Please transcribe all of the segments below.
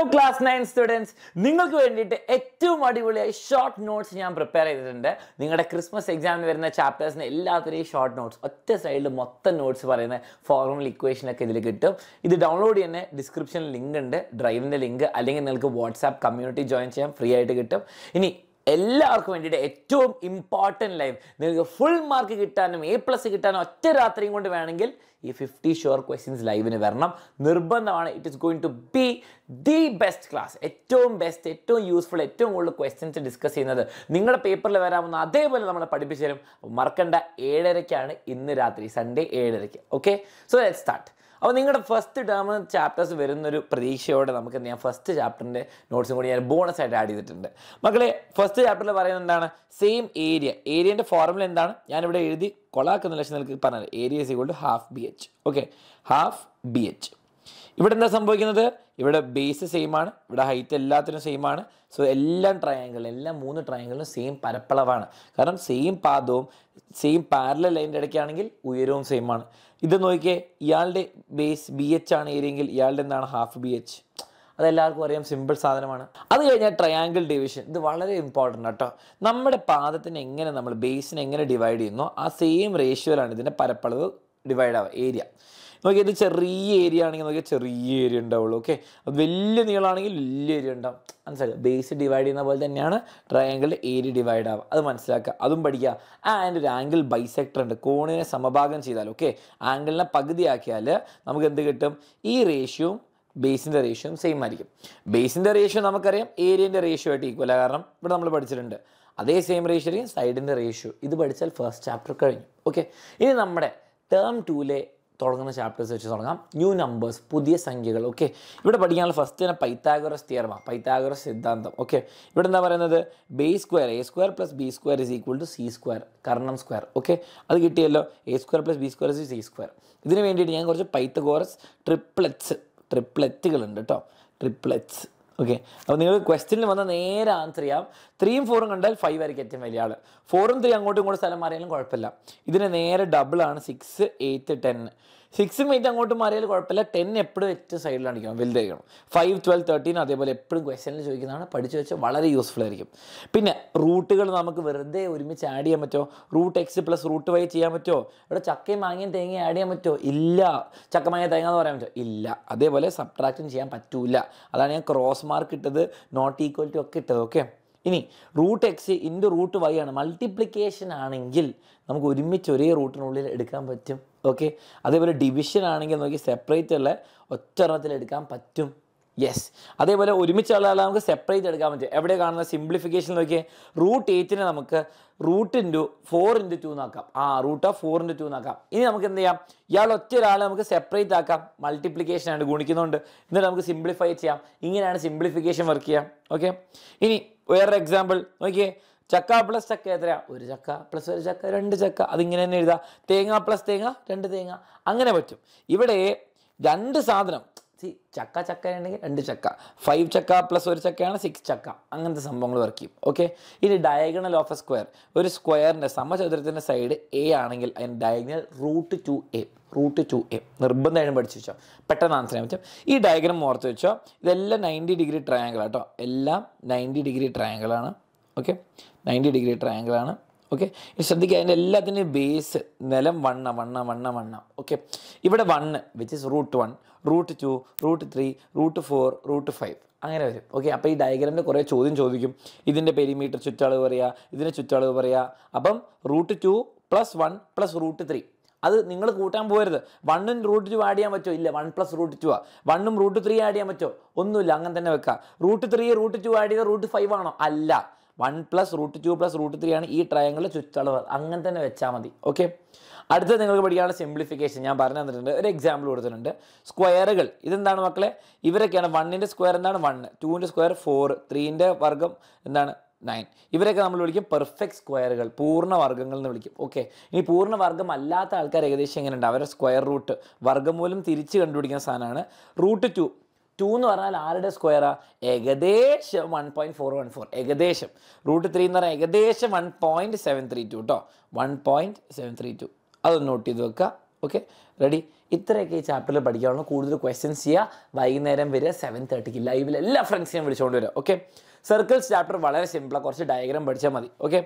hello class nine students നിങ്ങൾക്ക് വേണ്ടിയിട്ട് ഏറ്റവും അടിപൊളിയായി ഷോർട്ട് നോട്ട്സ് ഞാൻ പ്രിപ്പയർ ചെയ്തിട്ടുണ്ട് നിങ്ങളുടെ ക്രിസ്മസ് എക്സാമിന് വരുന്ന ചാപ്റ്റേഴ്സിന് എല്ലാത്തിനെയും ഷോർട്ട് നോട്ട്സ് ഒറ്റ സൈഡിൽ മൊത്തം നോട്ട്സ് പറയുന്ന ഫോർമുല ഇക്വേഷനൊക്കെ ഇതിൽ കിട്ടും ഇത് ഡൗൺലോഡ് ചെയ്യുന്ന ഡിസ്ക്രിപ്ഷനിൽ ലിങ്ക് ഉണ്ട് ഡ്രൈവിൻ്റെ ലിങ്ക് അല്ലെങ്കിൽ നിങ്ങൾക്ക് വാട്സാപ്പ് കമ്മ്യൂണിറ്റി ജോയിൻ ചെയ്യാൻ ഫ്രീ ആയിട്ട് കിട്ടും ഇനി എല്ലാവർക്കും വേണ്ടിയിട്ട് ഏറ്റവും ഇമ്പോർട്ടൻ്റ് ലൈഫ് നിങ്ങൾക്ക് ഫുൾ മാർക്ക് കിട്ടാനും എ പ്ലസ് കിട്ടാനും ഒറ്റ രാത്രിയും കൊണ്ട് വേണമെങ്കിൽ ഈ ഫിഫ്റ്റി ഷുവർ ക്വസ്റ്റ്യൻസ് ലൈവിന് വരണം നിർബന്ധമാണ് it is going to be the best class ഏറ്റവും ബെസ്റ്റ് ഏറ്റവും യൂസ്ഫുൾ ഏറ്റവും കൂടുതൽ ക്വസ്റ്റ്യൻസ് ഡിസ്കസ് ചെയ്യുന്നത് നിങ്ങളുടെ പേപ്പറിൽ വരാവുന്ന അതേപോലെ നമ്മളെ പഠിപ്പിച്ചു തരും മറക്കണ്ട ഏഴരയ്ക്കാണ് ഇന്ന് രാത്രി സൺഡേ ഏഴരയ്ക്ക് ഓക്കെ സോ ലെറ്റ് സ്റ്റാർട്ട് അപ്പോൾ നിങ്ങളുടെ ഫസ്റ്റ് ടേം ചാപ്റ്റേഴ്സ് വരുന്നൊരു പ്രതീക്ഷയോടെ നമുക്ക് ഞാൻ ഫസ്റ്റ് ചാപ്റ്ററിൻ്റെ നോട്ട്സും കൂടി ഞാൻ ബോണസ് ആയിട്ട് ആഡ് ചെയ്തിട്ടുണ്ട് മക്കളെ ഫസ്റ്റ് ചാപ്റ്ററിൽ പറയുന്നത് എന്താണ് സെയിം ഏരിയ ഏരിയൻ്റെ ഫോർമുല എന്താണ് ഞാനിവിടെ എഴുതി കൊളാക്കുന്ന ലക്ഷം നിനക്ക് പറഞ്ഞത് area equal to half B H okay half B H ഇവിടെ എന്താ സംഭവിക്കുന്നത് ഇവിടെ ബേസ് സെയിം ആണ് ഇവിടെ ഹൈറ്റ് എല്ലാത്തിനും സെയിം ആണ് സോ എല്ലാം ട്രയാങ്കിളും എല്ലാ മൂന്ന് ട്രയാങ്കിളും സെയിം പരപ്പളവാണ് കാരണം സെയിം പാദവും സെയിം പാരലൽ ലൈൻ്റെ ഇടയ്ക്കാണെങ്കിൽ ഉയരവും സെയിം ആണ് ഇത് നോക്കിയേ ഇയാളുടെ ബേസ് ബി എച്ച് ആണ് ഏരിയെങ്കിൽ ഇയാളുടെ എന്താണ് ഹാഫ് ബി എച്ച് അതെല്ലാവർക്കും അറിയാം സിമ്പിൾ സാധനമാണ് അത് കഴിഞ്ഞാൽ ട്രയാങ്കിൾ ഡിവിഷൻ ഇത് വളരെ ഇമ്പോർട്ടൻ്റ് കേട്ടോ നമ്മുടെ പാദത്തിന് എങ്ങനെ നമ്മൾ ബേസിനെ എങ്ങനെ ഡിവൈഡ് ചെയ്യുന്നോ ആ സെയിം റേഷ്യോയിലാണ് ഇതിൻ്റെ പരപ്പളവ് ഡിവൈഡ് ആവുക ഏരിയ നോക്കിയാൽ ഇത് ചെറിയ ഏരിയ ആണെങ്കിൽ നോക്കിയാൽ ചെറിയ ഏരിയ ഉണ്ടാവുള്ളൂ ഓക്കെ അത് വലിയ നീളമാണെങ്കിൽ വലിയ ഏരിയ ഉണ്ടാവും മനസ്സിലാക്കുക ബേസ് ഡിവൈഡ് ചെയ്യുന്ന പോലെ തന്നെയാണ് ട്രയാങ്കിളിൻ്റെ ഏരിയ ഡിവൈഡ് ആവുക അത് മനസ്സിലാക്കുക അതും പഠിക്കുക ആൻഡ് ഒരു ആംഗിൾ ബൈസെക്ടർ ഉണ്ട് കോണിനെ സമഭാഗം ചെയ്താൽ ഓക്കെ ആംഗിളിനെ പകുതിയാക്കിയാൽ നമുക്ക് എന്ത് കിട്ടും ഈ റേഷ്യോയും ബേസിൻ്റെ റേഷ്യോയും സെയിം ആയിരിക്കും ബേസിൻ്റെ റേഷ്യോ നമുക്കറിയാം ഏരിയൻ്റെ റേഷ്യോ ആയിട്ട് ഈക്വല കാരണം ഇവിടെ നമ്മൾ പഠിച്ചിട്ടുണ്ട് അതേ സെയിം റേഷ്യോ സൈഡിൻ്റെ റേഷ്യോ ഇത് പഠിച്ചാൽ ഫസ്റ്റ് ചാപ്റ്റർ കഴിഞ്ഞു ഓക്കെ ഇനി നമ്മുടെ ടേം ടൂലെ തുടങ്ങുന്ന ചാപ്റ്റേഴ്സ് വെച്ച് തുടങ്ങാം ന്യൂ നമ്പേഴ്സ് പുതിയ സംഖ്യകൾ ഓക്കെ ഇവിടെ പഠിക്കാനുള്ള ഫസ്റ്റ് തന്നെ പൈത്താഗോറസ് തിയർമ പൈത്താഗോറസ് സിദ്ധാന്തം ഓക്കെ ഇവിടെ എന്താ പറയുന്നത് B square A square plus B square is equal to C square കർണം സ്ക്വയർ ഓക്കെ അത് കിട്ടിയല്ലോ A square plus B square is C square ഇതിന് വേണ്ടിയിട്ട് ഞാൻ കുറച്ച് പൈത്തഗോറസ് ട്രിപ്ലറ്റ്സ് ഉണ്ട് കേട്ടോ ട്രിപ്ലെറ്റ്സ് ഓക്കെ അപ്പോൾ നിങ്ങൾ ക്വസ്റ്റ്യനിൽ വന്നാൽ നേരെ ആൻസർ ചെയ്യാം ത്രീയും ഫോറും കണ്ടാൽ ഫൈവ് ആയിരിക്കും ഏറ്റവും വലിയ ആൾ ഫോറും ത്രീ അങ്ങോട്ടും ഇങ്ങോട്ടും സ്ഥലം മാറിയാലും കുഴപ്പമില്ല ഇതിന് നേരെ ഡബിൾ ആണ് സിക്സ് എയ്റ്റ് ടെൻ സിക്സും എയ്റ്റ് അങ്ങോട്ട് മാറിയാൽ കുഴപ്പമില്ല ടെൻ എപ്പോഴും എറ്റ് സൈഡിലാണ് അടിക്കണം വലുതായിരിക്കണം ഫൈവ് ട്വൽവ് തേർട്ടീൻ അതേപോലെ എപ്പോഴും ക്വസ്റ്റനിൽ ചോദിക്കുന്നതാണ് പഠിച്ചു വെച്ചാൽ വളരെ യൂസ്ഫുൾ ആയിരിക്കും പിന്നെ റൂട്ടുകൾ നമുക്ക് വെറുതെ ഒരുമിച്ച് ആഡ് ചെയ്യാൻ പറ്റുമോ root X plus root Y ചെയ്യാൻ പറ്റുമോ ഇവിടെ ചക്കയും മാങ്ങയും തേങ്ങയും ആഡ് ചെയ്യാൻ പറ്റുമോ ഇല്ല ചക്ക മാങ്ങ തേങ്ങ എന്ന് പറയാൻ പറ്റുമോ ഇല്ല അതേപോലെ സബ്ട്രാക്റ്റും ചെയ്യാൻ പറ്റൂല അതാണ് ഞാൻ ക്രോസ് മാർക്ക് ഇട്ടത് നോട്ട് ഈക്വൽ ടു ഒക്കെ ഇട്ടത് ഓക്കെ ഇനി root X into root Y ആണ് മൾട്ടിപ്ലിക്കേഷൻ ആണെങ്കിൽ നമുക്ക് ഒരുമിച്ച് ഒരേ റൂട്ടിനുള്ളിൽ എടുക്കാൻ പറ്റും ഓക്കെ അതേപോലെ ഡിവിഷൻ ആണെങ്കിൽ നോക്കി സെപ്പറേറ്റ് അല്ല ഒറ്റെണ്ണത്തിൽ എടുക്കാൻ പറ്റും യെസ് അതേപോലെ ഒരുമിച്ചുള്ള ആളെ നമുക്ക് സെപ്പറേറ്റ് എടുക്കാൻ പറ്റും എവിടെ കാണുന്ന സിംപ്ലിഫിക്കേഷൻ നോക്കിയാൽ റൂട്ട് എയ്റ്റിനെ നമുക്ക് root into four into two എന്നാക്കാം ആ root of four into two എന്നാക്കാം ഇനി നമുക്ക് എന്ത് ചെയ്യാം ഇയാൾ ഒറ്റ ഒരാളെ നമുക്ക് സെപ്പറേറ്റ് ആക്കാം മൾട്ടിപ്ലിക്കേഷൻ ആണ് ഗുണിക്കുന്നുണ്ട് എന്നിട്ട് നമുക്ക് സിംപ്ലിഫൈ ചെയ്യാം ഇങ്ങനെയാണ് സിംപ്ലിഫിക്കേഷൻ വർക്ക് ചെയ്യാം ഓക്കെ ഇനി വേറൊരു എക്സാമ്പിൾ നോക്കിയേ ചക്ക പ്ലസ് ചക്ക എത്രയാ ഒരു ചക്ക പ്ലസ് ഒരു ചക്ക രണ്ട് ചക്ക അതിങ്ങനെ തന്നെ എഴുതാം തേങ്ങ പ്ലസ് തേങ്ങ രണ്ട് തേങ്ങ അങ്ങനെ പറ്റും ഇവിടെ രണ്ട് സാധനം സി ചക്ക ചക്ക ഉണ്ടെങ്കിൽ രണ്ട് ചക്ക ഫൈവ് ചക്ക പ്ലസ് ഒരു ചക്കയാണ് സിക്സ് ചക്ക അങ്ങനത്തെ സംഭവങ്ങൾ വർക്ക് ചെയ്യും ഓക്കെ ഇനി ഡയഗണൽ ഓഫ് എ സ്ക്വയർ ഒരു സ്ക്വയറിൻ്റെ സമചതുരത്തിൻ്റെ സൈഡ് എ ആണെങ്കിൽ അതിൻ്റെ diagonal root two A root two A നിർബന്ധമായും പഠിച്ചു വെച്ചോ പെട്ടെന്ന് ആൻസർ ചെയ്യാൻ പറ്റും ഈ ഡയഗ്രം ഓർത്ത് വെച്ചോ ഇതെല്ലാം നയൻറ്റി ഡിഗ്രി ട്രയാങ്കിൾ കേട്ടോ എല്ലാം നയൻറ്റി ഡിഗ്രി ട്രയാങ്കിളാണ് ഓക്കെ നയൻറ്റി ഡിഗ്രി ട്രയാങ്കിളാണ് ഓക്കെ ശ്രദ്ധിക്കുക അതിൻ്റെ എല്ലാത്തിൻ്റെയും ബേസ് നിലം one one one one okay ഇവിടെ one which is root one root two root three root four root five അങ്ങനെ വരും ഓക്കെ അപ്പോൾ ഈ ഡയഗ്രാമിൻ്റെ കുറേ ചോദ്യം ചോദിക്കും ഇതിൻ്റെ പെരിമീറ്റർ ചുറ്റളവ് പറയുക ഇതിൻ്റെ ചുറ്റളവ് പറയുക അപ്പം root two plus one plus root three അത് നിങ്ങൾ കൂട്ടാൻ പോകരുത് വണ്ണും റൂട്ട് ടു ആഡ് ചെയ്യാൻ പറ്റുമോ ഇല്ല വൺ പ്ലസ് റൂട്ട് ടു ആ വണ്ണും റൂട്ട് ത്രീ ആഡ് ചെയ്യാൻ പറ്റുമോ ഒന്നുമില്ല അങ്ങനെ തന്നെ വെക്കുക root three root two add ചെയ്ത റൂട്ട് ഫൈവ് ആണോ അല്ല one plus root two plus root three ആണ് ഈ ട്രയങ്കിളിൽ ചുറ്റളവ് അങ്ങനെ തന്നെ വെച്ചാൽ മതി ഓക്കെ അടുത്തത് നിങ്ങൾക്ക് പഠിക്കാനുള്ള സിംപ്ലിഫിക്കേഷൻ ഞാൻ പറഞ്ഞു തന്നിട്ടുണ്ട് ഒരു എക്സാമ്പിൾ കൊടുത്തിട്ടുണ്ട് സ്ക്വയറുകൾ ഇതെന്താണ് മക്കളെ ഇവരൊക്കെയാണ് വണ്ണിൻ്റെ സ്ക്വയർ എന്താണ് വണ്ണ് ടൂവിൻ്റെ സ്ക്വയർ ഫോർ ത്രീൻ്റെ വർഗം എന്താണ് നയൻ ഇവരൊക്കെ നമ്മൾ വിളിക്കും പെർഫെക്റ്റ് സ്ക്വയറുകൾ വർഗ്ഗങ്ങൾ എന്ന് വിളിക്കും ഓക്കെ ഇനി പൂർണ്ണവർഗ്ഗം അല്ലാത്ത ആൾക്കാർ ഏകദേശം എങ്ങനെയുണ്ട് അവരുടെ സ്ക്വയർ റൂട്ട് വർഗ്ഗമൂലം തിരിച്ച് കണ്ടുപിടിക്കുന്ന സാധനമാണ് റൂട്ട് ടു ടു എന്ന് പറഞ്ഞാൽ ആരുടെ സ്ക്വയറാ ഏകദേശം one point four one four ഏകദേശം റൂട്ട് ത്രീ എന്ന് പറഞ്ഞാൽ ഏകദേശം one point seven three two കേട്ടോ one point seven three two അത് നോട്ട് ചെയ്ത് വെക്കുക ഓക്കെ റെഡി ഇത്രയൊക്കെ ഈ ചാപ്റ്ററിൽ പഠിക്കാനുള്ള കൂടുതൽ ക്വസ്റ്റ്യൻസ് ചെയ്യുക വൈകുന്നേരം വരിക സെവൻ തേർട്ടിക്ക് ലൈവിൽ എല്ലാ ഫ്രണ്ട്സിനെയും വിളിച്ചുകൊണ്ട് വരിക ഓക്കെ സർക്കിൾസ് ചാപ്റ്റർ വളരെ സിമ്പിളാണ് കുറച്ച് ഡയഗ്രാം പഠിച്ചാൽ മതി ഓക്കെ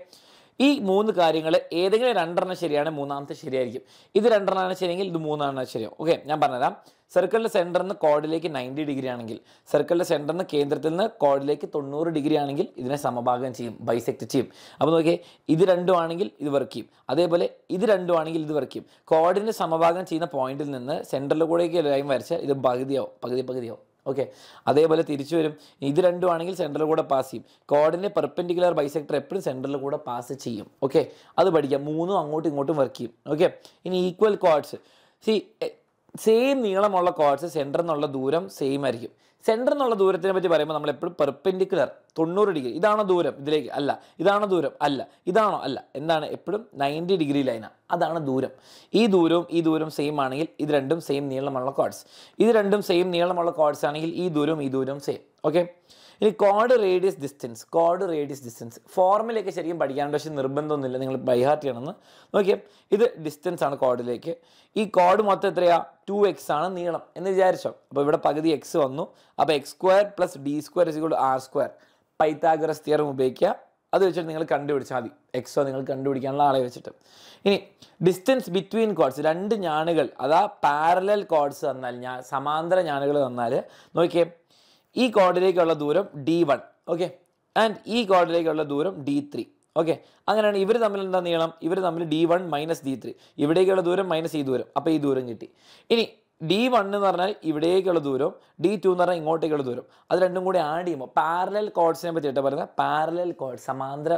ഈ മൂന്ന് കാര്യങ്ങൾ ഏതെങ്കിലും രണ്ടെണ്ണം ശരിയാണ് മൂന്നാമത്തെ ശരിയായിരിക്കും ഇത് രണ്ടെണ്ണമാണ് ശരിയെങ്കിൽ ഇത് മൂന്നെണ്ണം ശരിയാവും ഓക്കെ ഞാൻ പറഞ്ഞുതരാം സർക്കിളിൻ്റെ സെൻറ്ററിൽ നിന്ന് കോഡിലേക്ക് നയൻറ്റി ഡിഗ്രി ആണെങ്കിൽ സർക്കിളിൻ്റെ സെൻറ്ററിൽ നിന്ന് കേന്ദ്രത്തിൽ നിന്ന് കോഡിലേക്ക് തൊണ്ണൂറ് ഡിഗ്രി ആണെങ്കിൽ ഇതിനെ സമഭാഗം ചെയ്യും ബൈസെക്റ്റ് ചെയ്യും അപ്പോൾ നോക്കിയേ ഇത് രണ്ടും ആണെങ്കിൽ ഇത് വർക്ക് ചെയ്യും അതേപോലെ ഇത് രണ്ടും ആണെങ്കിൽ ഇത് വർക്ക് ചെയ്യും കോഡിന് സമഭാഗം ചെയ്യുന്ന പോയിന്റിൽ നിന്ന് സെൻറ്ററിൽ കൂടെയൊക്കെ ലൈൻ വരച്ചാൽ ഇത് പകുതിയാവും പകുതി പകുതിയാവും ഓക്കെ അതേപോലെ തിരിച്ചു വരും ഇത് രണ്ടും ആണെങ്കിൽ സെൻറ്ററിൽ കൂടെ പാസ് ചെയ്യും കോഡിൻ്റെ പെർപെൻഡിക്കുലർ ബൈസെക്ടർ എപ്പോഴും സെൻറ്ററിൽ കൂടെ പാസ് ചെയ്യും ഓക്കെ അത് പഠിക്കാം മൂന്നും അങ്ങോട്ടും ഇങ്ങോട്ടും വർക്ക് ചെയ്യും ഓക്കെ ഇനി ഈക്വൽ കോഡ്സ് സി സെയിം നീളമുള്ള കോഴ്സ് സെൻറ്റർ എന്നുള്ള ദൂരം സെയിം ആയിരിക്കും സെൻറ്റർ എന്നുള്ള ദൂരത്തിനെ പറ്റി പറയുമ്പോൾ നമ്മൾ എപ്പോഴും പെർപ്പെൻഡിക്കുലർ തൊണ്ണൂറ് ഡിഗ്രി ഇതാണോ ദൂരം ഇതിലേക്ക് അല്ല ഇതാണോ ദൂരം അല്ല ഇതാണോ അല്ല എന്താണ് എപ്പോഴും നയൻറ്റി ഡിഗ്രി ലൈനാണ് അതാണ് ദൂരം ഈ ദൂരവും ഈ ദൂരവും സെയിം ആണെങ്കിൽ ഇത് രണ്ടും സെയിം നീളമുള്ള കോഴ്സ് ഇത് രണ്ടും സെയിം നീളമുള്ള കോഴ്സ് ആണെങ്കിൽ ഈ ദൂരവും ഈ ദൂരവും സെയിം ഓക്കെ ഇനി code radius distance code radius distance ഫോർമുലയൊക്കെ ശരിക്കും പഠിക്കാനുണ്ട് പക്ഷേ നിർബന്ധമൊന്നുമില്ല നിങ്ങൾ ബൈഹാർട്ട് ചെയ്യണമെന്ന് നോക്കിയാൽ ഇത് ഡിസ്റ്റൻസ് ആണ് കോഡിലേക്ക് ഈ കോഡ് മൊത്തം എത്രയാണ് ടു എക്സ് ആണ് നീളം എന്ന് വിചാരിച്ചോ അപ്പോൾ ഇവിടെ പകുതി എക്സ് വന്നു അപ്പോൾ X square plus D square is equal R square Pythagoras theorem ഉപയോഗിക്കുക അത് വെച്ചിട്ട് നിങ്ങൾ കണ്ടുപിടിച്ചാൽ മതി എക്സോ നിങ്ങൾ കണ്ടുപിടിക്കാനുള്ള ആളെ വെച്ചിട്ട് ഇനി ഡിസ്റ്റൻസ് ബിറ്റ്വീൻ കോഡ്സ് രണ്ട് ഞാനുകൾ അതാ പാരലൽ കോഡ്സ് തന്നാൽ ഞാൻ സമാന്തര ഞാനുകൾ തന്നാൽ നോക്കിയേ ഈ കോഡിലേക്കുള്ള ദൂരം ഡി വൺ ഓക്കെ ആൻഡ് ഈ കോഡിലേക്കുള്ള ദൂരം ഡി ത്രീ ഓക്കെ അങ്ങനെയാണ് ഇവർ തമ്മിൽ എന്താ നീളം ഇവർ തമ്മിൽ D one minus D three ഇവിടേക്കുള്ള ദൂരം മൈനസ് ഈ ദൂരം അപ്പോൾ ഈ ദൂരം കിട്ടി ഇനി ഡി വൺ എന്ന് പറഞ്ഞാൽ ഇവിടേക്കുള്ള ദൂരം ഡി ടു എന്ന് പറഞ്ഞാൽ ഇങ്ങോട്ടേക്കുള്ള ദൂരം അത് രണ്ടും കൂടി ആഡ് ചെയ്യുമ്പോൾ പാരലൽ കോഡ്സിനെ പറ്റിയിട്ട് പറയുന്നത് പാരലൽ കോഡ് സമാന്തര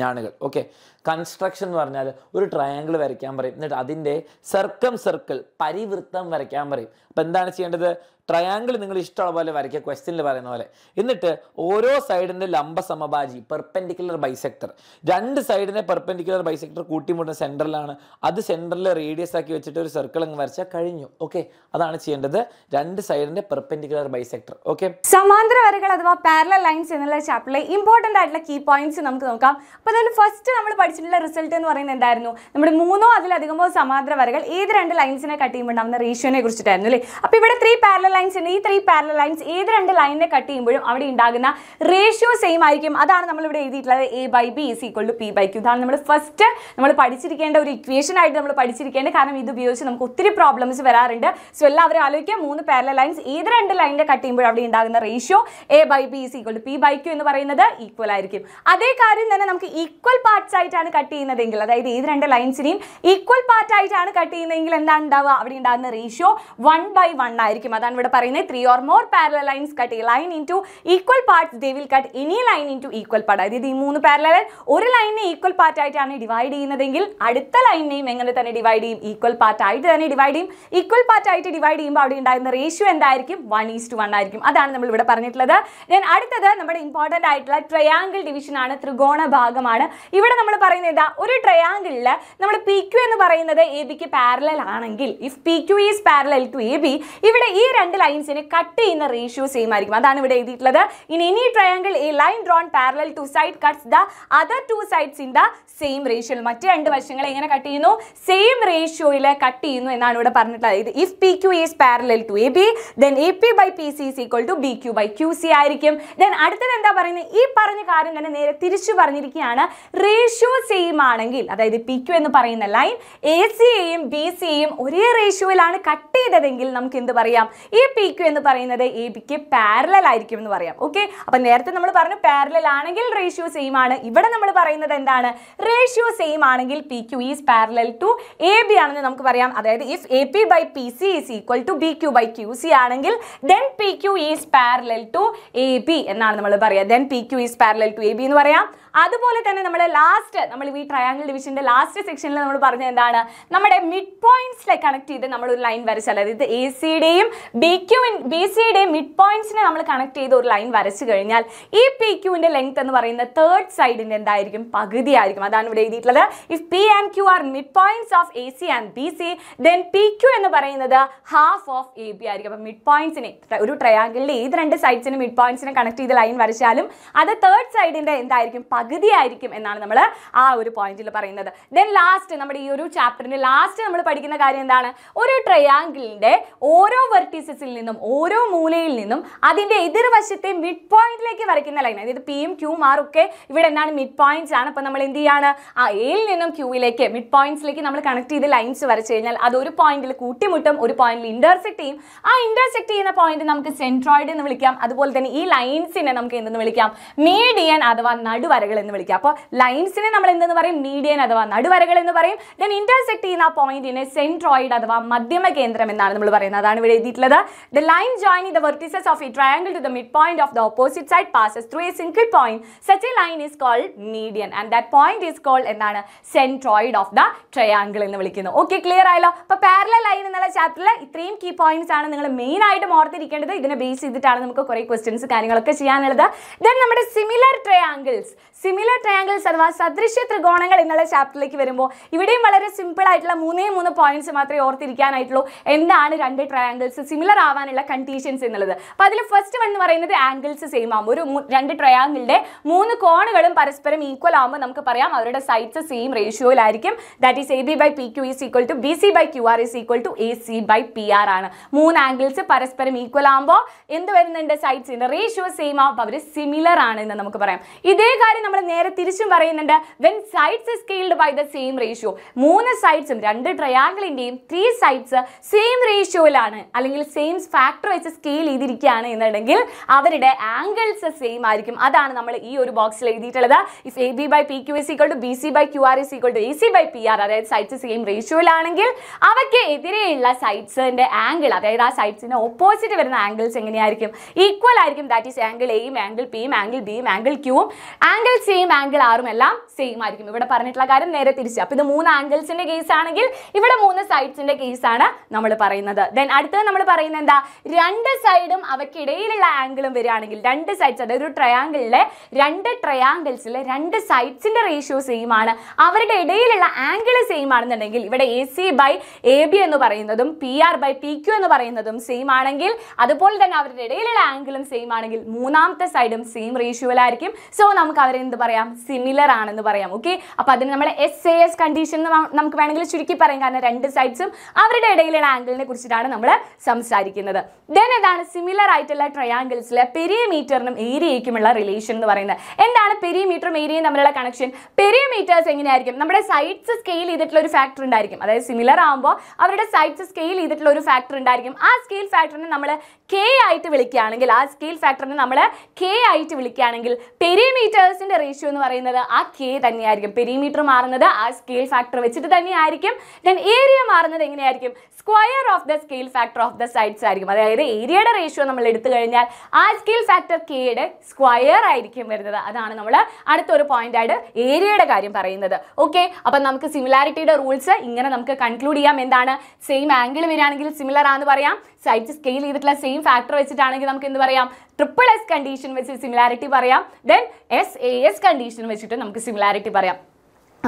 ഞാണുകൾ ഓക്കെ കൺസ്ട്രക്ഷൻ എന്ന് പറഞ്ഞാൽ ഒരു ട്രയാങ്കിൾ വരയ്ക്കാൻ പറയും എന്നിട്ട് അതിൻ്റെ സർക്കം സർക്കിൾ പരിവൃത്തം വരയ്ക്കാൻ പറയും അപ്പോൾ എന്താണ് ചെയ്യേണ്ടത് ട്രയാങ്കിൾ നിങ്ങൾ ഇഷ്ടമുള്ള പോലെ വരയ്ക്കുക ക്വസ്റ്റ്യനിൽ പറയുന്ന പോലെ എന്നിട്ട് ഓരോ സൈഡിൻ്റെ ലംബ സമഭാജി പെർപെൻഡിക്കുലർ ബൈസെക്ടർ രണ്ട് സൈഡിനെ പെർപെൻഡിക്കുലർ ബൈസെക്ടർ കൂട്ടിമുട്ടുന്ന സെൻറ്ററിലാണ് അത് സെൻറ്ററിൽ റേഡിയസ് ആക്കി വെച്ചിട്ട് ഒരു സർക്കിൾ അങ്ങ് വരച്ചാൽ കഴിഞ്ഞു ഓക്കെ അതാണ് ചെയ്യേണ്ടത് രണ്ട് സൈഡിൻ്റെ പെർപെൻഡിക്കുലർ ബൈസെക്ടർ ഓക്കെ സമാന്തര വരകൾ അഥവാ പാരലൽ ലൈൻസ് എന്നുള്ള ചാപ്റ്ററിലെ ഇമ്പോർട്ടൻ്റ് ആയിട്ടുള്ള കീ പോയിന്റ്സ് നമുക്ക് നോക്കാം അപ്പോൾ അതിൽ ഫസ്റ്റ് നമ്മൾ പഠിച്ചിട്ടുള്ള റിസൾട്ട് എന്ന് പറയുന്നത് എന്തായിരുന്നു നമ്മുടെ മൂന്നോ അതിലധികമോ സമാന്തര വരകൾ ഏത് രണ്ട് ലൈൻസിനെ കട്ട് ചെയ്യുമ്പോൾ ഉണ്ടാകുന്ന റേഷ്യോനെ കുറിച്ചിട്ടായിരുന്നു അല്ലേ അപ്പോൾ ഇവിടെ ത്രീ പാരലൽ ലൈൻസ് ഉണ്ട് ഈ ത്രീ പാരലൽ ലൈൻസ് ഏത് രണ്ട് ലൈനിനെ കട്ട് ചെയ്യുമ്പോഴും അവിടെ ഉണ്ടാകുന്ന റേഷ്യോ സെയിം ആയിരിക്കും അതാണ് നമ്മൾ ഇവിടെ എഴുതിയിട്ടുള്ളത് A by B is equal to P by Q ഇതാണ് നമ്മൾ ഫസ്റ്റ് നമ്മൾ പഠിച്ചിരിക്കേണ്ട ഒരു ഇക്വേഷൻ ആയിട്ട് നമ്മൾ പഠിച്ചിരിക്കേണ്ട കാരണം ഇത് ഉപയോഗിച്ച് നമുക്ക് ഒത്തിരി പ്രോബ്ലംസ് വരാറുണ്ട് സോ എല്ലാവരും ആലോചിക്കുക മൂന്ന് പാരലൽ ലൈൻസ് ഏത് രണ്ട് ലൈനിനെ കട്ട് ചെയ്യുമ്പോഴും അവിടെ ഉണ്ടാകുന്ന ratio A by B is equal to P by Q എന്ന് പറയുന്നത് ഈക്വൽ ആയിരിക്കും അതേ കാര്യം തന്നെ നമുക്ക് ഈക്വൽ പാർട്സ് ആയിട്ടാണ് കട്ട് ചെയ്യുന്നതെങ്കിൽ അതായത് ഏത് രണ്ട് ലൈൻസിനെയും ഈക്വൽ പാർട്ട് ആയിട്ടാണ് കട്ട് ചെയ്യുന്നതെങ്കിൽ എന്താണ് ഉണ്ടാവുക അവിടെ ഉണ്ടാകുന്ന റേഷ്യോ വൺ ബൈ വൺ ആയിരിക്കും അതാണ് ഇവിടെ പറയുന്നത് three or more parallel lines cut a line in two equal parts they will cut any line in two equal part അതായത് ഈ മൂന്ന് പാരല ലൈൻ ഒരു ലൈനിനെ ഈക്വൽ പാർട്ട് ആയിട്ടാണ് ഡിവൈഡ് ചെയ്യുന്നതെങ്കിൽ അടുത്ത ലൈനിനെയും എങ്ങനെ തന്നെ ഡിവൈഡ് ചെയ്യും ഈക്വൽ പാർട്ട് ആയിട്ട് തന്നെ ഡിവൈഡ് ചെയ്യും ഈക്വൽ പാർട്ട് ആയിട്ട് ഡിവൈഡ് ചെയ്യുമ്പോൾ അവിടെ ഉണ്ടായിരുന്ന റേഷ്യോ എന്തായിരിക്കും വൺ ഈസ് ടു വൺ ആയിരിക്കും അതാണ് നമ്മൾ ഇവിടെ പറഞ്ഞിട്ടുള്ളത് ഞാൻ അടുത്തത് നമ്മുടെ ഇമ്പോർട്ടൻ്റ് ആയിട്ടുള്ള ട്രയാങ്കിൾ ഡിവിഷൻ ആണ് ത്രികോണ ഭാഗമാണ് ഇവിടെ നമ്മൾ പറയുന്നത് എന്താ ഒരു ട്രയാങ്കിളിൽ നമ്മൾ പി ക്യു എന്ന് പറയുന്നത് എ ബിക്ക് പാരലൽ ആണെങ്കിൽ if P Q is parallel to A B ഇവിടെ ഈ രണ്ട് രണ്ട് ലൈൻസിനെ കട്ട് ചെയ്യുന്ന സെയിം ആയിരിക്കും അതാണ് ഇവിടെ എഴുതിയിട്ടുള്ളത് in any triangle a line drawn parallel to side cuts the other two sides in the same റേഷ്യോയിൽ മറ്റ് രണ്ട് വശങ്ങളെ എങ്ങനെ കട്ട് ചെയ്യുന്നു സെയിം റേഷ്യോയിൽ കട്ട് ചെയ്യുന്നു എന്നാണ് ഇവിടെ പറഞ്ഞിട്ടുള്ളത് if P Q is parallel to A B then A P by P C is equal to B Q by Q C ആയിരിക്കും ദെൻ അടുത്തത് എന്താ പറയുന്നത് ഈ പറഞ്ഞ കാര്യം തന്നെ നേരെ തിരിച്ചു പറഞ്ഞിരിക്കുകയാണ് റേഷ്യോ സെയിം ആണെങ്കിൽ അതായത് പി ക്യു എന്ന് പറയുന്ന ലൈൻ എ സിയെയും ബി സിയെയും ഒരേ റേഷ്യോയിലാണ് കട്ട് ചെയ്തതെങ്കിൽ നമുക്ക് എന്ത് പറയാം ഈ എ പി ക്യു എന്ന് പറയുന്നത് എ ബിക്ക് പാരലൽ ആയിരിക്കും എന്ന് പറയാം ഓക്കെ അപ്പൊ നേരത്തെ നമ്മൾ പറഞ്ഞു പാരലൽ ആണെങ്കിൽ റേഷ്യോ സെയിം ആണ് ഇവിടെ നമ്മൾ പറയുന്നത് എന്താണ് റേഷ്യോ സെയിം ആണെങ്കിൽ P Q is parallel to A B ആണെന്ന് നമുക്ക് പറയാം അതായത് if A P by P C is equal to B Q by Q C ആണെങ്കിൽ then P Q is parallel to A B എന്നാണ് നമ്മൾ പറയാം then P Q is parallel to A B എന്ന് പറയാം അതുപോലെ തന്നെ നമ്മൾ ലാസ്റ്റ് നമ്മൾ ഈ ട്രയാങ്കിൾ ഡിവിഷൻ്റെ ലാസ്റ്റ് സെക്ഷനിൽ നമ്മൾ പറഞ്ഞത് എന്താണ് നമ്മുടെ മിഡ് പോയിന്റ്സിലെ കണക്ട് ചെയ്ത് നമ്മൾ ഒരു ലൈൻ വരച്ചാൽ അതായത് എ സിയുടെയും ബി ക്യൂവിൻ ബി സിയുടെയും മിഡ് പോയിന്റ്സിനെ നമ്മൾ കണക്ട് ചെയ്ത് ഒരു ലൈൻ വരച്ചു കഴിഞ്ഞാൽ ഈ പി ക്യൂവിൻ്റെ ലെങ്ത് എന്ന് പറയുന്ന തേർഡ് സൈഡിൻ്റെ എന്തായിരിക്കും പകുതി ആയിരിക്കും അതാണ് ഇവിടെ എഴുതിയിട്ടുള്ളത് if P and Q are mid points of A C and B C then P Q എന്ന് പറയുന്നത് ഹാഫ് ഓഫ് എ ബി ആയിരിക്കും അപ്പം മിഡ് പോയിന്റ്സിനെ ഒരു ട്രയാങ്കിളിൻ്റെ ഏത് രണ്ട് സൈഡ്സിനും മിഡ് പോയിന്റ്സിനെ കണക്ട് ചെയ്ത് ലൈൻ വരച്ചാലും അത് തേർഡ് സൈഡിൻ്റെ എന്തായിരിക്കും പകുതിയായിരിക്കും എന്നാണ് നമ്മൾ ആ ഒരു പോയിന്റിൽ പറയുന്നത് ദെൻ ലാസ്റ്റ് നമ്മുടെ ഈ ഒരു ചാപ്റ്ററിൻ്റെ ലാസ്റ്റ് നമ്മൾ പഠിക്കുന്ന കാര്യം എന്താണ് ഒരു ട്രയാങ്കിളിൻ്റെ ഓരോ വെർട്ടീസസിൽ നിന്നും ഓരോ മൂലയിൽ നിന്നും അതിൻ്റെ എതിർവശത്തെ മിഡ് പോയിന്റിലേക്ക് വരയ്ക്കുന്ന ലൈൻ അതായത് പി എം ക്യൂ മാറൊക്കെ ഇവിടെ എന്താണ് മിഡ് പോയിന്റ്സ് ആണ് അപ്പം നമ്മൾ എന്ത് ചെയ്യാണ് ആ എയിൽ നിന്നും ക്യൂയിലേക്ക് മിഡ് പോയിന്റ്സിലേക്ക് നമ്മൾ കണക്ട് ചെയ്ത് ലൈൻസ് വരച്ചു കഴിഞ്ഞാൽ അത് ഒരു പോയിന്റിൽ കൂട്ടിമുട്ടും ഒരു പോയിന്റിൽ ഇന്റർസെക്ട് ചെയ്യും ആ ഇന്റർസെക്ട് ചെയ്യുന്ന പോയിന്റ് നമുക്ക് സെൻട്രോയിഡ് എന്ന് വിളിക്കാം അതുപോലെ തന്നെ ഈ ലൈൻസിനെ നമുക്ക് എന്തെന്ന് വിളിക്കാം മീഡിയൻ അഥവാ നടുവരകൾ എന്ന് വിളിക്കുക അപ്പോൾ ലൈൻസിനെ നമ്മൾ എന്തെന്ന് പറയും മീഡിയൻ അഥവാ നടുവരകൾ എന്ന് പറയും ദെൻ ഇന്റർസെക്ട് ചെയ്യുന്ന ആ പോയിന്റിനെ സെൻട്രോയിഡ് അഥവാ മധ്യമ കേന്ദ്രം എന്നാണ് നമ്മൾ പറയുന്നത് അതാണ് ഇവിടെ എഴുതിയിട്ടുള്ളത് the line join the vertices of a triangle to the mid point of the opposite side passes through a single point such a line is called median and that point is called എന്നാണ് centroid of the triangle എന്ന് വിളിക്കുന്നത് okay clear ആയല്ലോ അപ്പോൾ parallel line എന്നുള്ള ചാപ്റ്ററിൽ ഇത്രയും key points ആണ് നിങ്ങൾ മെയിൻ ആയിട്ട് ഓർത്തിരിക്കേണ്ടത് ഇതിനെ ബേസ് ചെയ്തിട്ടാണ് നമുക്ക് കുറേ ക്വസ്റ്റ്യൻസ് കാര്യങ്ങളൊക്കെ ചെയ്യാനുള്ളത് ദെൻ നമ്മുടെ സിമിലർ ട്രയാങ്കിൾസ് സിമിലർ ട്രയാങ്കിൾസ് അഥവാ സദൃശ്യ ത്രികോണങ്ങൾ എന്നുള്ള ചാപ്റ്ററിലേക്ക് വരുമ്പോൾ ഇവിടെയും വളരെ സിമ്പിൾ ആയിട്ടുള്ള മൂന്നേ മൂന്ന് പോയിന്റ്സ് മാത്രമേ ഓർത്തിരിക്കാനായിട്ടുള്ളൂ എന്താണ് രണ്ട് ട്രയാങ്കിൾസ് സിമിലർ ആവാനുള്ള കണ്ടീഷൻസ് എന്നുള്ളത് അപ്പോൾ അതിൽ ഫസ്റ്റ് വൺ എന്ന് പറയുന്നത് ആംഗിൾസ് സെയിം ആകും ഒരു രണ്ട് ട്രയാങ്കിളുടെ മൂന്ന് കോണുകളും പരസ്പരം ഈക്വൽ ആകുമ്പോൾ നമുക്ക് പറയാം അവരുടെ സൈഡ്സ് സെയിം റേഷ്യോയിലായിരിക്കും that is A B by P Q is equal to B C by Q R is equal to A C by P R ആണ് മൂന്ന് ആംഗിൾസ് പരസ്പരം ഈക്വൽ ആകുമ്പോൾ എന്ത് വരുന്നുണ്ട് സൈഡ്സിൻ്റെ റേഷ്യോ സെയിം ആകുമ്പോൾ അവർ സിമിലർ ആണ് എന്ന് നമുക്ക് പറയാം ഇതേ കാര്യം നമ്മൾ നേരെ തിരിച്ചും പറയുന്നുണ്ട് when sides scaled by the same ratio മൂന്ന് സൈഡ്സും രണ്ട് ട്രയാങ്കിളിൻ്റെയും ത്രീ സൈഡ്സ് സെയിം റേഷ്യോയിലാണ് അല്ലെങ്കിൽ സെയിം ഫാക്ടർ വെച്ച് സ്കെയിൽ ചെയ്തിരിക്കുകയാണ് എന്നുണ്ടെങ്കിൽ അവരുടെ ആംഗിൾസ് സെയിം ആയിരിക്കും അതാണ് നമ്മൾ ഈ ഒരു ബോക്സിൽ എഴുതിയിട്ടുള്ളത് if A B by P Q is equal to B C by Q R is equal to A C by P R അതായത് സൈഡ്സ് സെയിം റേഷ്യോയിലാണെങ്കിൽ അവയ്ക്ക് എതിരെയുള്ള സൈഡ്സിൻ്റെ ആംഗിൾ അതായത് ആ സൈഡ്സിന് ഓപ്പോസിറ്റ് വരുന്ന ആംഗിൾസ് എങ്ങനെയായിരിക്കും ഈക്വൽ ആയിരിക്കും ദാറ്റ് ഈസ് ആംഗിൾ എയും ആംഗിൾ പിയും ആംഗിൾ ബിയും ആംഗിൾ ക്യൂവും ആംഗിൾ സെയിം ആംഗിൾ ആറും എല്ലാം സെയിം ആയിരിക്കും ഇവിടെ പറഞ്ഞിട്ടുള്ള കാര്യം നേരെ തിരിച്ച് അപ്പോൾ ഇത് മൂന്ന് ആംഗിൾസിന്റെ കേസ് ആണെങ്കിൽ ഇവിടെ മൂന്ന് സൈഡ്സിന്റെ കേസ് ആണ് നമ്മൾ പറയുന്നത് ദെൻ അടുത്തത് നമ്മൾ പറയുന്നത് എന്താ രണ്ട് സൈഡും അവക്കിടയിലുള്ള ആംഗിളും വരികയാണെങ്കിൽ രണ്ട് സൈഡ്സ് അതായത് ഒരു ട്രയാങ്കിളിലെ രണ്ട് ട്രയാങ്കിൾസിലെ രണ്ട് സൈഡ്സിന്റെ റേഷ്യോ സെയിം ആണ് അവരുടെ ഇടയിലുള്ള ആംഗിൾ സെയിം ആണെന്നുണ്ടെങ്കിൽ ഇവിടെ A C by A B എന്ന് പറയുന്നതും P R by P Q എന്ന് പറയുന്നതും സെയിം ആണെങ്കിൽ അതുപോലെ തന്നെ അവരുടെ ഇടയിലുള്ള ആംഗിളും സെയിം ആണെങ്കിൽ മൂന്നാമത്തെ സൈഡും സെയിം റേഷ്യോയിലായിരിക്കും സോ നമുക്ക് അവരെ എന്ത് പറയാം സിമിലർ ആണെന്ന് പറയാം ഓക്കെ അപ്പോൾ അതിന് നമ്മൾ എസ് എ എസ് കണ്ടീഷൻ നമുക്ക് വേണമെങ്കിൽ ചുരുക്കി പറയാം കാരണം രണ്ട് സൈഡ്സും അവരുടെ ഇടയിലുള്ള ആംഗിളിനെ കുറിച്ചിട്ടാണ് നമ്മൾ സംസാരിക്കുന്നത് ദെൻ ഏതാണ് സിമിലർ ആയിട്ടുള്ള ട്രയാങ്കിൾസിലെ പെരിയമീറ്ററിനും ഏരിയയ്ക്കുമുള്ള റിലേഷൻ എന്ന് പറയുന്നത് എന്താണ് പെരിയമീറ്ററും ഏരിയയും തമ്മിലുള്ള കണക്ഷൻ പെരിയമീറ്റേഴ്സ് എങ്ങനെയായിരിക്കും നമ്മുടെ സൈഡ്സ് സ്കെയിൽ ചെയ്തിട്ടുള്ള ഒരു ഫാക്ടർ ഉണ്ടായിരിക്കും അതായത് സിമിലർ ആകുമ്പോൾ അവരുടെ സൈഡ്സ് സ്കെയിൽ ചെയ്തിട്ടുള്ള ഒരു ഫാക്ടർ ഉണ്ടായിരിക്കും ആ സ്കെയിൽ ഫാക്ടറിനെ നമ്മൾ കെ ആയിട്ട് വിളിക്കുകയാണെങ്കിൽ ആ സ്കെയിൽ ഫാക്ടറിനെ നമ്മൾ കെ ആയിട്ട് വിളിക്കുകയാണെങ്കിൽ പെരിമീറ്റേഴ്സിൻ്റെ ആദ്യത്തെ റേഷ്യോ എന്ന് പറയുന്നത് ആ കെ തന്നെയായിരിക്കും പെരിമീറ്റർ മാറുന്നത് ആ സ്കെയിൽ ഫാക്ടർ വെച്ചിട്ട് തന്നെയായിരിക്കും ദെൻ ഏരിയ മാറുന്നത് എങ്ങനെയായിരിക്കും square of the scale factor of the sides ആയിരിക്കും അതായത് ഏരിയയുടെ റേഷ്യോ നമ്മൾ എടുത്തു കഴിഞ്ഞാൽ ആ സ്കെയിൽ ഫാക്ടർ കെയുടെ സ്ക്വയർ ആയിരിക്കും വരുന്നത് അതാണ് നമ്മൾ അടുത്തൊരു പോയിന്റ് ആയിട്ട് ഏരിയയുടെ കാര്യം പറയുന്നത് ഓക്കെ അപ്പം നമുക്ക് സിമിലാരിറ്റിയുടെ റൂൾസ് ഇങ്ങനെ നമുക്ക് കൺക്ലൂഡ് ചെയ്യാം എന്താണ് സെയിം ആംഗിൾ വരികയാണെങ്കിൽ സിമിലർ ആണെന്ന് പറയാം സൈറ്റ് സ്കെയിൽ ചെയ്തിട്ടുള്ള സെയിം ഫാക്ടർ വെച്ചിട്ടാണെങ്കിൽ നമുക്ക് എന്ത് പറയാം ട്രിപ്പിൾ എസ് കണ്ടീഷൻ വെച്ച് സിമിലാരിറ്റി പറയാം then S A S condition വെച്ചിട്ട് നമുക്ക് സിമിലാരിറ്റി പറയാം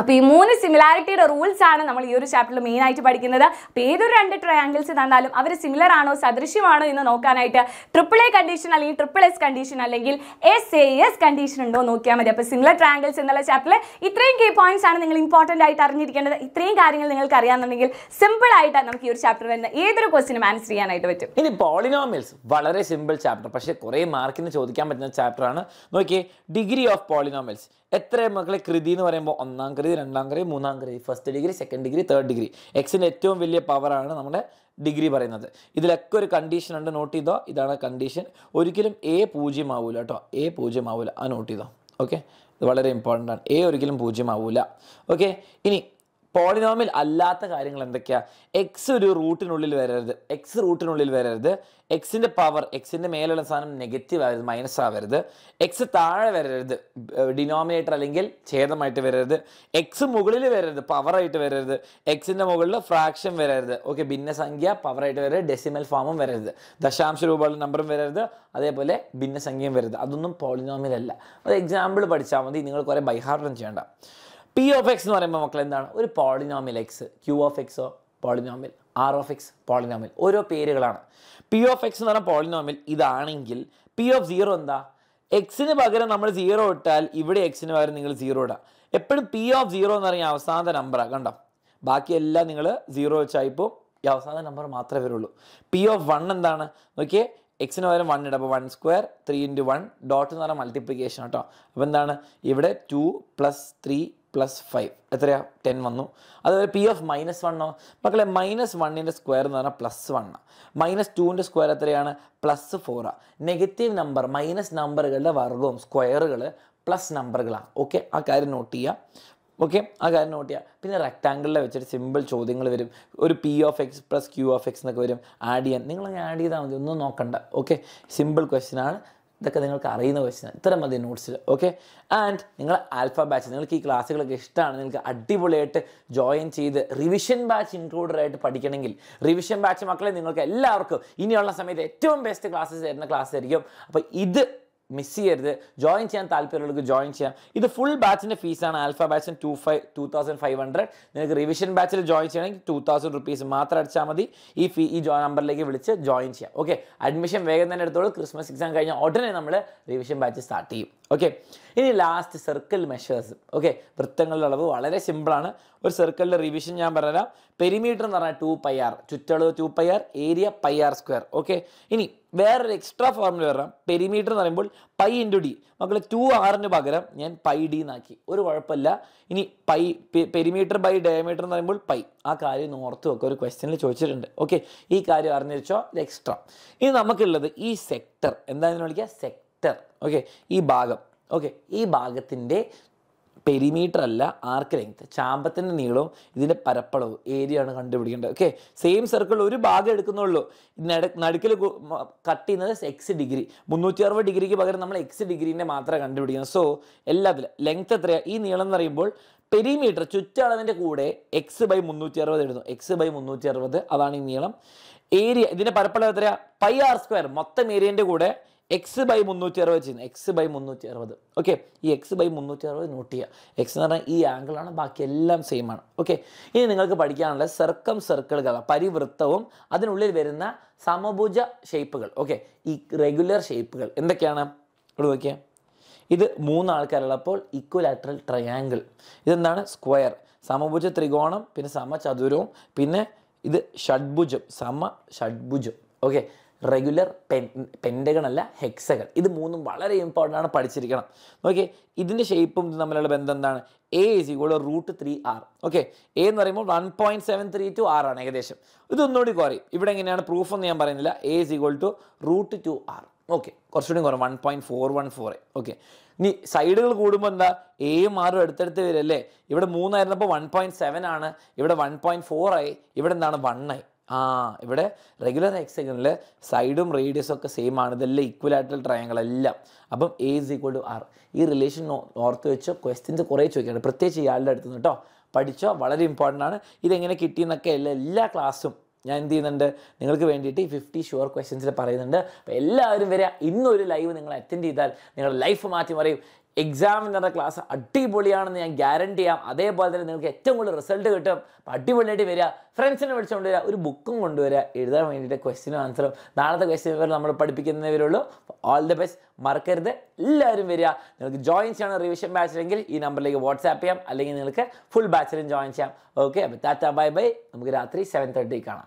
അപ്പോൾ ഈ മൂന്ന് സിമിലാരിറ്റിയുടെ റൂൾസ് ആണ് നമ്മൾ ഈ ഒരു ചാപ്റ്ററിൽ മെയിൻ ആയിട്ട് പഠിക്കുന്നത് അപ്പോൾ ഏതൊരു രണ്ട് ട്രയാങ്കിൾസ് തന്നാലും അവർ സിമിലർ ആണോ സദൃശ്യമാണോ എന്ന് നോക്കാനായിട്ട് ട്രിപ്പിൾ എ കണ്ടീഷൻ അല്ലെങ്കിൽ ട്രിപ്പിൾ എസ് കണ്ടീഷൻ അല്ലെങ്കിൽ എസ് എ എസ് കണ്ടീഷൻ ഉണ്ടോ നോക്കിയാൽ മതി അപ്പോൾ സിമിലർ ട്രയാങ്കിൾസ് എന്നുള്ള ചാപ്റ്ററിൽ ഇത്രയും കീ പോയിന്റ്സ് ആണ് നിങ്ങൾ ഇമ്പോർട്ടൻ്റ് ആയിട്ട് അറിഞ്ഞിരിക്കേണ്ടത് ഇത്രയും കാര്യങ്ങൾ നിങ്ങൾക്ക് അറിയാമെന്നുണ്ടെങ്കിൽ സിമ്പിൾ ആയിട്ട് നമുക്ക് ഈ ഒരു ചാപ്റ്റർ വരുന്ന ഏതൊരു ക്വസ്റ്റിനും ആൻസർ ചെയ്യാനായിട്ട് പറ്റും ഇനി പോളിനോമിയൽസ് വളരെ സിമ്പിൾ ചാപ്റ്റർ പക്ഷേ കുറേ മാർക്കിന് ചോദിക്കാൻ പറ്റുന്ന ചാപ്റ്റർ ആണ് നോക്കിയേ ഡിഗ്രി ഓഫ് പോളിനോമിയൽസ് എത്ര മക്കളെ കൃതി എന്ന് പറയുമ്പോൾ ഒന്നാം കൃതി രണ്ടാം കൃതി മൂന്നാം കൃതി first degree second degree third degree എക്സിൻ്റെ ഏറ്റവും വലിയ പവറാണ് നമ്മുടെ ഡിഗ്രി പറയുന്നത് ഇതിലൊക്കെ ഒരു കണ്ടീഷൻ ഉണ്ട് നോട്ട് ചെയ്തോ ഇതാണ് കണ്ടീഷൻ ഒരിക്കലും എ പൂജ്യം ആവില്ല കേട്ടോ എ പൂജ്യം ആ നോട്ട് ചെയ്തോ ഓക്കെ ഇത് വളരെ ഇമ്പോർട്ടൻ്റ് ആണ് എ ഒരിക്കലും പൂജ്യം ആവില്ല ഓക്കെ ഇനി പോളിനോമിൽ അല്ലാത്ത കാര്യങ്ങൾ എന്തൊക്കെയാണ് എക്സ് ഒരു റൂട്ടിനുള്ളിൽ വരരുത് എക്സ് റൂട്ടിനുള്ളിൽ വരരുത് എക്സിൻ്റെ പവർ എക്സിൻ്റെ മേലുള്ള സാധനം നെഗറ്റീവ് ആവരുത് മൈനസ് ആവരുത് എക്സ് താഴെ വരരുത് ഡിനോമിനേറ്റർ അല്ലെങ്കിൽ ഛേദമായിട്ട് വരരുത് എക്സ് മുകളിൽ വരരുത് പവറായിട്ട് വരരുത് എക്സിൻ്റെ മുകളിൽ ഫ്രാക്ഷൻ വരരുത് ഓക്കെ ഭിന്നസംഖ്യ പവറായിട്ട് വരരുത് ഡെസിമൽ ഫോമും വരരുത് ദശാംശ രൂപയുള്ള നമ്പറും വരരുത് അതേപോലെ ഭിന്നസംഖ്യയും വരരുത് അതൊന്നും അല്ല അത് എക്സാമ്പിൾ പഠിച്ചാൽ മതി നിങ്ങൾ കുറേ ബൈഹാർഡൻ ചെയ്യേണ്ട പി ഓഫ് എക്സ് എന്ന് പറയുമ്പോൾ മക്കൾ എന്താണ് ഒരു പോളിനോമിൽ എക്സ് ക്യൂ ഓഫ് എക്സോ polynomial r of x polynomial ഓരോ പേരുകളാണ് പി ഓഫ് എക്സ് എന്ന് പറഞ്ഞ പോളിനോമിൽ ഇതാണെങ്കിൽ പി ഓഫ് സീറോ എന്താ എക്സിന് പകരം നമ്മൾ സീറോ ഇട്ടാൽ ഇവിടെ എക്സിന് പകരം നിങ്ങൾ സീറോ ഇടാം എപ്പോഴും പി ഓഫ് സീറോ എന്ന് പറഞ്ഞാൽ അവസാനത്തെ നമ്പറാണ് കണ്ടോ ബാക്കിയെല്ലാം നിങ്ങൾ സീറോ വെച്ചായിപ്പോൾ ഈ അവസാന നമ്പർ മാത്രമേ വരുള്ളൂ പി ഓഫ് വൺ എന്താണ് നോക്കിയേ എക്സിന് പകരം വൺ ഇടാം അപ്പോൾ one square three into one dot എന്ന് പറഞ്ഞാൽ മൾട്ടിപ്ലിക്കേഷൻ കേട്ടോ അപ്പോൾ എന്താണ് ഇവിടെ two plus three plus five എത്രയാ ടെൻ വന്നു അതുപോലെ പി ഓഫ് മൈനസ് വണ്ണോ മക്കളെ മൈനസ് വണ്ണിൻ്റെ സ്ക്വയർ എന്ന് പറഞ്ഞാൽ പ്ലസ് വണ്ണാണ് മൈനസ് ടുവിൻ്റെ സ്ക്വയർ എത്രയാണ് പ്ലസ് ഫോറാണ് നെഗറ്റീവ് നമ്പർ മൈനസ് നമ്പറുകളുടെ വർഗവും സ്ക്വയറുകൾ പ്ലസ് നമ്പറുകളാണ് ഓക്കെ ആ കാര്യം നോട്ട് ചെയ്യുക ഓക്കെ ആ കാര്യം നോട്ട് ചെയ്യുക പിന്നെ റെക്ടാങ്കിളിൽ വെച്ചിട്ട് സിമ്പിൾ ചോദ്യങ്ങൾ വരും ഒരു p of x plus q of x എന്നൊക്കെ വരും ആഡ് ചെയ്യാൻ നിങ്ങളങ്ങനെ ആഡ് ചെയ്താൽ മതി ഒന്നും നോക്കണ്ട ഓക്കെ സിമ്പിൾ ക്വസ്റ്റ്യനാണ് ഇതൊക്കെ നിങ്ങൾക്ക് അറിയുന്ന ക്വസ്റ്റ്യൻ ഇത്തരം മതി നോട്ട്സിൽ ഓക്കെ ആൻഡ് നിങ്ങൾ ആൽഫ ബാച്ച് നിങ്ങൾക്ക് ഈ ക്ലാസ്സുകളൊക്കെ ഇഷ്ടമാണ് നിങ്ങൾക്ക് അടിപൊളിയായിട്ട് ജോയിൻ ചെയ്ത് റിവിഷൻ ബാച്ച് ഇൻക്ലൂഡഡായിട്ട് പഠിക്കണമെങ്കിൽ റിവിഷൻ ബാച്ച് മക്കളെ നിങ്ങൾക്ക് എല്ലാവർക്കും ഇനിയുള്ള സമയത്ത് ഏറ്റവും ബെസ്റ്റ് ക്ലാസ്സസ് തരുന്ന ക്ലാസ് ആയിരിക്കും അപ്പോൾ ഇത് മിസ് ചെയ്യരുത് ജോയിൻ ചെയ്യാൻ താല്പര്യമുള്ളവർക്ക് ജോയിൻ ചെയ്യാം ഇത് ഫുൾ ബാച്ചിൻ്റെ ഫീസാണ് ആൽഫ ബാച്ചിന് two five two thousand five hundred നിങ്ങൾക്ക് റിവിഷൻ ബാച്ചിൽ ജോയിൻ ചെയ്യണമെങ്കിൽ ടു തൗസൻഡ് റുപ്പീസ് മാത്രം അടിച്ചാൽ മതി ഈ ഫീ ഈ ജോയിൻ നമ്പറിലേക്ക് വിളിച്ച് ജോയിൻ ചെയ്യാം ഓക്കെ അഡ്മിഷൻ വേഗം തന്നെ എടുത്തോളൂ ക്രിസ്മസ് എക്സാം കഴിഞ്ഞാൽ ഉടനെ നമ്മൾ റിവിഷൻ ബാച്ച് സ്റ്റാർട്ട് ചെയ്യും ഓക്കെ ഇനി ലാസ്റ്റ് സർക്കിൾ മെഷേഴ്സ് ഓക്കെ വൃത്തങ്ങളുടെ അളവ് വളരെ സിമ്പിളാണ് ഒരു സർക്കിളിൻ്റെ റിവിഷൻ ഞാൻ പറഞ്ഞുതരാം പെരിമീറ്റർ എന്ന് പറഞ്ഞാൽ ടു പൈ ആർ ചുറ്റളവ് two pi r area pi r square okay ഇനി വേറൊരു എക്സ്ട്രാ ഫോർമുല വരാം പെരിമീറ്റർ എന്ന് പറയുമ്പോൾ പൈ ഇൻറ്റു ഡി മക്കളെ ടു ആറിന് പകരം ഞാൻ പൈ ഡി എന്നാക്കി ഒരു കുഴപ്പമില്ല ഇനി പൈ പെരിമീറ്റർ ബൈ ഡയമീറ്റർ എന്ന് പറയുമ്പോൾ പൈ ആ കാര്യം ഓർത്ത് വെക്കുക ഒരു ക്വസ്റ്റ്യനിൽ ചോദിച്ചിട്ടുണ്ട് ഓക്കെ ഈ കാര്യം അറിഞ്ഞിരിച്ചോ ഇത് എക്സ്ട്രാ ഇനി നമുക്കുള്ളത് ഈ സെക്ടർ എന്താണെന്ന് വിളിക്കുക സെക്ടർ ഓക്കെ ഈ ഭാഗം ഓക്കെ ഈ ഭാഗത്തിൻ്റെ പെരിമീറ്റർ അല്ല ആർക്ക് ലെങ്ത് ചാമ്പത്തിൻ്റെ നീളവും ഇതിൻ്റെ പരപ്പളവും ഏരിയ ആണ് കണ്ടുപിടിക്കേണ്ടത് ഓക്കെ സെയിം സർക്കിൾ ഒരു ഭാഗം എടുക്കുന്നുള്ളൂ നടുക്കിൽ കട്ട് ചെയ്യുന്നത് എക്സ് ഡിഗ്രി മുന്നൂറ്റി അറുപത് ഡിഗ്രിക്ക് പകരം നമ്മൾ എക്സ് ഡിഗ്രീൻ്റെ മാത്രമേ കണ്ടുപിടിക്കുന്നത് സോ എല്ലാത്തിലും ലെങ്ത് എത്രയാണ് ഈ നീളം എന്ന് പറയുമ്പോൾ പെരിമീറ്റർ ചുറ്റളവിൻ്റെ കൂടെ എക്സ് ബൈ മുന്നൂറ്റി അറുപത് എഴുതുന്നു എക്സ് ബൈ മുന്നൂറ്റി അറുപത് അതാണ് ഈ നീളം ഏരിയ ഇതിൻ്റെ പരപ്പളവ് എത്രയാണ് പൈ ആർ സ്ക്വയർ മൊത്തം ഏരിയേൻ്റെ കൂടെ എക്സ് ബൈ മുന്നൂറ്റി അറുപത് ചെയ്യുന്നത് എക്സ് ബൈ മുന്നൂറ്റി അറുപത് ഓക്കെ ഈ എക്സ് ബൈ മുന്നൂറ്റി അറുപത് നോട്ട് ചെയ്യുക എക്സ് എന്ന് പറഞ്ഞാൽ ഈ ആംഗിളാണ് ബാക്കി എല്ലാം സെയിം ആണ് ഓക്കെ ഇനി നിങ്ങൾക്ക് പഠിക്കാനുള്ള സർക്കം സർക്കിൾ പരിവൃത്തവും അതിനുള്ളിൽ വരുന്ന സമഭുജ ഷേപ്പുകൾ ഓക്കെ ഈ റെഗുലർ ഷേപ്പുകൾ എന്തൊക്കെയാണ് ഇവിടെ നോക്കിയാൽ ഇത് മൂന്ന് ആൾക്കാരുള്ളപ്പോൾ ഇക്വലാറ്ററൽ ട്രയാങ്കിൾ ഇതെന്താണ് സ്ക്വയർ സമഭുജ ത്രികോണം പിന്നെ സമചതുരവും പിന്നെ ഇത് ഷഡ്ഭുജം സമ ഷഡ്ഭുജം ഓക്കെ റെഗുലർ പെൻ പെൻഡഗൺ ഹെക്സകൾ ഇത് മൂന്നും വളരെ ഇമ്പോർട്ടൻ്റ് ആണ് പഠിച്ചിരിക്കണം ഓക്കെ ഇതിൻ്റെ ഷേപ്പും തമ്മിലുള്ള ബന്ധം എന്താണ് a is equal root three r okay a എന്ന് പറയുമ്പോൾ one point seven three two r ആണ് ഏകദേശം ഇതൊന്നുകൂടി കുറയും ഇവിടെ എങ്ങനെയാണ് പ്രൂഫ് എന്ന് ഞാൻ പറയുന്നില്ല a is equal to root two r okay കുറച്ചുകൂടി കുറവ് one point four one four okay ഇനി സൈഡുകൾ കൂടുമ്പോൾ എന്താ എയും ആറും അടുത്തടുത്ത് വരും അല്ലേ ഇവിടെ മൂന്നായിരുന്നപ്പോൾ വൺ പോയിൻറ്റ് സെവൻ ആണ് ഇവിടെ വൺ പോയിൻറ്റ് ഫോർ ആയി ഇവിടെ എന്താണ് വൺ ആയി ആ ഇവിടെ റെഗുലർ എക്സൈഗണിൽ സൈഡും റേഡിയസും ഒക്കെ സെയിം ആണ് ഇതെല്ലാം ഈക്വലായിട്ടുള്ള ട്രയാങ്കിൾ എല്ലാം അപ്പം a is equal to r ഈ റിലേഷൻ ഓർത്ത് വെച്ചോ ക്വസ്റ്റ്യൻസ് കുറേ ചോദിക്കാറുണ്ട് പ്രത്യേകിച്ച് ഇയാളുടെ അടുത്ത് നിന്ന് കേട്ടോ പഠിച്ചോ വളരെ ഇമ്പോർട്ടൻ്റ് ആണ് ഇതെങ്ങനെ എന്നൊക്കെ എല്ലാ എല്ലാ ക്ലാസ്സും ഞാൻ എന്ത് ചെയ്യുന്നുണ്ട് നിങ്ങൾക്ക് വേണ്ടിയിട്ട് ഈ ഫിഫ്റ്റി ഷുവർ ക്വസ്റ്റ്യൻസിൽ പറയുന്നുണ്ട് അപ്പോൾ എല്ലാവരും വരിക ഇന്നൊരു ലൈവ് നിങ്ങൾ അറ്റൻഡ് ചെയ്താൽ നിങ്ങളുടെ ലൈഫ് മാറ്റി മറിയും എക്സാമിന് ക്ലാസ് അടിപൊളിയാണെന്ന് ഞാൻ ഗ്യാരണ്ടി ചെയ്യാം അതേപോലെ തന്നെ നിങ്ങൾക്ക് ഏറ്റവും കൂടുതൽ റിസൾട്ട് കിട്ടും അടിപൊളിയായിട്ട് വരിക ഫ്രണ്ട്സിനെ വിളിച്ചുകൊണ്ട് വരിക ഒരു ബുക്കും കൊണ്ടുവരിക എഴുതാൻ വേണ്ടിയിട്ട് ക്വസ്റ്റിനും ആൻസറും നാളത്തെ ക്വസ്റ്റ്യൻ പേപ്പർ നമ്മൾ പഠിപ്പിക്കുന്നവരുള്ളൂ ഓൾ ദി ബെസ്റ്റ് മറക്കരുത് എല്ലാവരും വരിക നിങ്ങൾക്ക് ജോയിൻ ചെയ്യണം റിവിഷൻ ബാച്ചിലെങ്കിൽ ഈ നമ്പറിലേക്ക് വാട്സാപ്പ് ചെയ്യാം അല്ലെങ്കിൽ നിങ്ങൾക്ക് ഫുൾ ബാച്ചിലും ജോയിൻ ചെയ്യാം ഓക്കെ അപ്പോൾ ടാറ്റ ബൈ ബൈ നമുക്ക് രാത്രി സെവൻ തേർട്ടി കാണാം